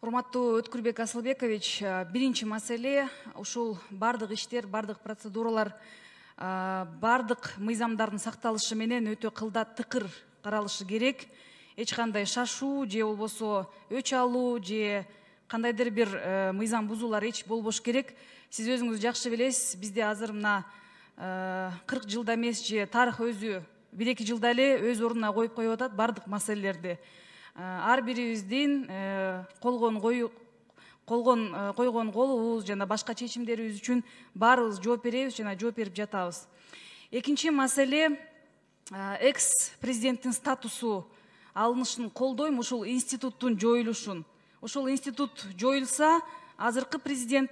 урматтуу өткүрбек асылбекович биринчи маселе ушул баардык иштер баардык процедуралар баардык мыйзамдардын сакталышы менен өтө кылда тыкыр каралышы керек эч кандай шашуу же болбосо өч алуу же кандайдыр бир мыйзам бузуулар эч болбош керек сиз өзүңүз жакшы билесиз бизде азыр мына кырк жылда эмес же тарых өзү бир эки жылда эле өз ордуна коюп коюп атат баардык маселелерди Э, ар бирибиздин э, колгон кою колгон э, койгон колубуз жана башка чечимдерибиз үчүн баарыбыз жооп беребиз жана жооп берип жатабыз экинчи маселе экс президенттин статусу алынышын колдойм ушул институттун жоюлушун ушул институт жоюлса азыркы президент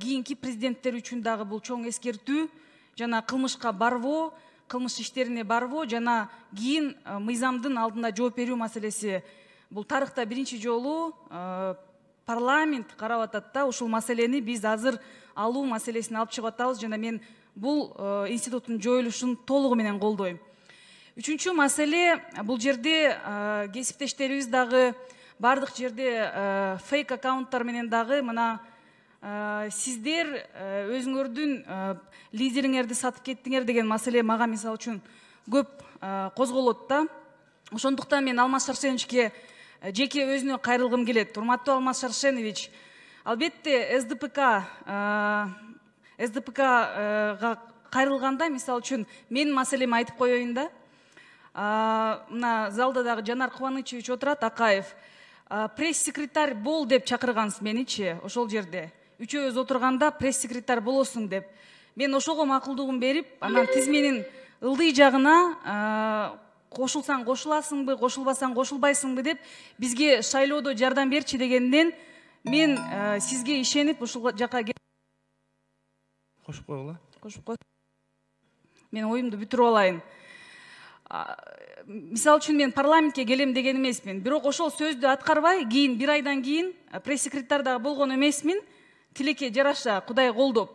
кийинки президенттер үчүн дагы бул чоң эскертүү жана кылмышка барбоо кылмыш иштерине барбоо жана кийин э, мыйзамдын алдында жооп берүү маселеси бул тарыхта биринчи жолу э, парламент карап атат да ушул маселени биз азыр алуу маселесин алып чыгып атабыз жана мен бул э, институттун жоюлушун толугу менен колдойм үчүнчү маселе бул жерде кесиптештерибиз дагы баардык жерде фейк аккаунттар менен дагы мына сиздер э, өзүңөрдүн э, лидериңерди сатып кеттиңер деген маселе мага мисалы үчүн көп э, козголот да ошондуктан мен алмаз шаршеновичке жеке өзүнө кайрылгым келет урматтуу алмаз шаршенович албетте сдпк сдпкга кайрылганда мисалы үчүн менин маселем айтып коеюн да мына залда дагы жанар кубанычевич отурат акаев пресс секретарь бол деп чакыргансыз меничи ошол жерде үчөөбүз отурганда пресс секретарь болосуң деп мен ошого макулдугуму берип анан тизменин ылдый жагына кошулсаң кошуласыңбы кошулбасаң кошулбайсыңбы деп бизге шайлоодо жардам берчи дегенден мен сизге ишенип ушул жакак кошуп койгула кошуп кой мен оюмду бүтүрүп алайын мисалы үчүн мен парламентке келем деген эмесмин бирок ошол сөздү аткарбай кийин бир айдан кийин пресс секретарь дагы болгон эмесмин тилекке жараша кудай колдоп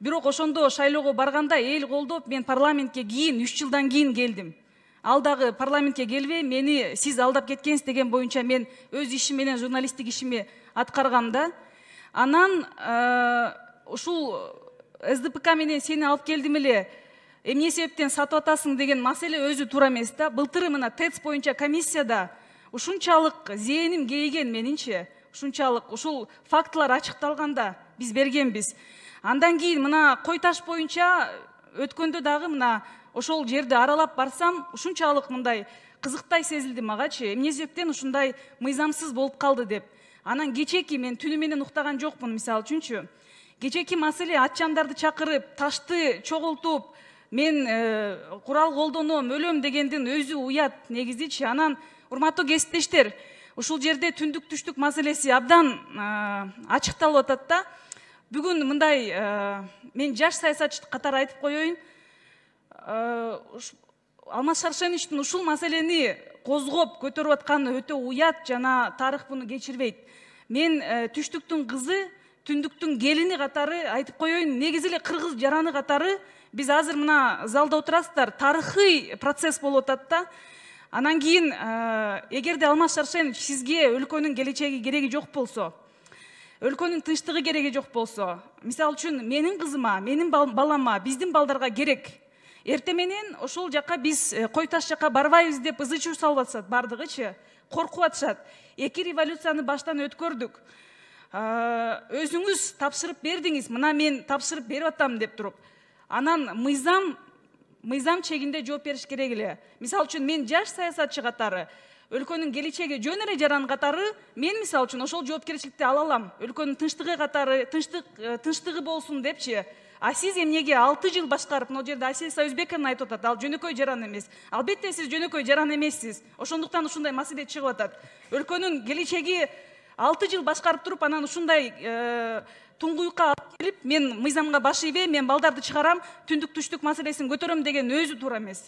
бирок ошондо шайлоого барганда эл колдоп мен парламентке кийин үч жылдан кийин келдим ал дагы парламентке келбей мени сиз алдап кеткенсиз деген боюнча мен өз ишим менен журналисттик ишимди аткаргам да анан э, ушул сдпк менен сени алып келдим эле эмне себептен сатып атасың деген маселе өзү туура эмес да былтыр мына тэц боюнча комиссияда ушунчалык зээним кейиген менинчи ушунчалык ушул фактылар ачыкталганда биз бергенбиз андан кийин мына кой таш боюнча өткөндө дагы мына ошол жерди аралап барсам ушунчалык мындай кызыктай сезилди магачы эмне себептен ушундай мыйзамсыз болуп калды деп анан кечеки мен түнү менен уктаган жокмун мисалы үчүнчү кечеки маселе атчандарды чакырып ташты чогултуп мен э, курал колдоном өлөм дегендин өзү уят негизичи анан урматтуу кесиптештер ушул жерде түндүк түштүк маселеси абдан ачыкталып атат да бүгүн мындай мен жаш саясатчы катары айтып коеюн алмаз шаршеновичтин ушул маселени козгоп көтөрүп атканы өтө уят жана тарых буну кечирбейт мен э, түштүктүн кызы түндүктүн келини катары айтып коеюн негизи эле кыргыз жараны катары биз азыр мына залда отурасыздар тарыхый процесс болуп атат да анан кийин э, эгерде алмаз шаршен сизге өлкөнүн келечеги кереги жок болсо өлкөнүн тынчтыгы кереги жок болсо мисалы үчүн менин кызыма менин балама биздин балдарга керек эртең менен ошол жака биз э, кой таш жака барбайбыз деп ызы чуу салып атышат баардыгычы коркуп атышат эки революцияны баштан өткөрдүк э, өзүңүз тапшырып бердиңиз мына мен тапшырып берип атам деп туруп анан мыйзам мыйзам чегинде жооп бериш керек эле мисалы үчүн мен жаш саясатчы катары өлкөнүн келечеги жөн эле жаран катары мен мисалы үчүн ошол жоопкерчиликти ала алам өлкөнүн тынчтыгы катары тынчтык э, тынчтыгы болсун депчи а сиз эмнеге алты жыл башкарып мына жерде асель өзбековна айтып атат ал жөнөкөй жаран эмес албетте сиз жөнөкөй жаран эмессиз ошондуктан ушундай маселе чыгып атат өлкөнүн келечеги алты жыл басқарып тұрып анан ушундай э, туңгуюкка алып келип мен мыйзамга баш ийбейм мен балдарды чыгарам түндүк түштүк маселесин көтөрөм деген өзү туура эмес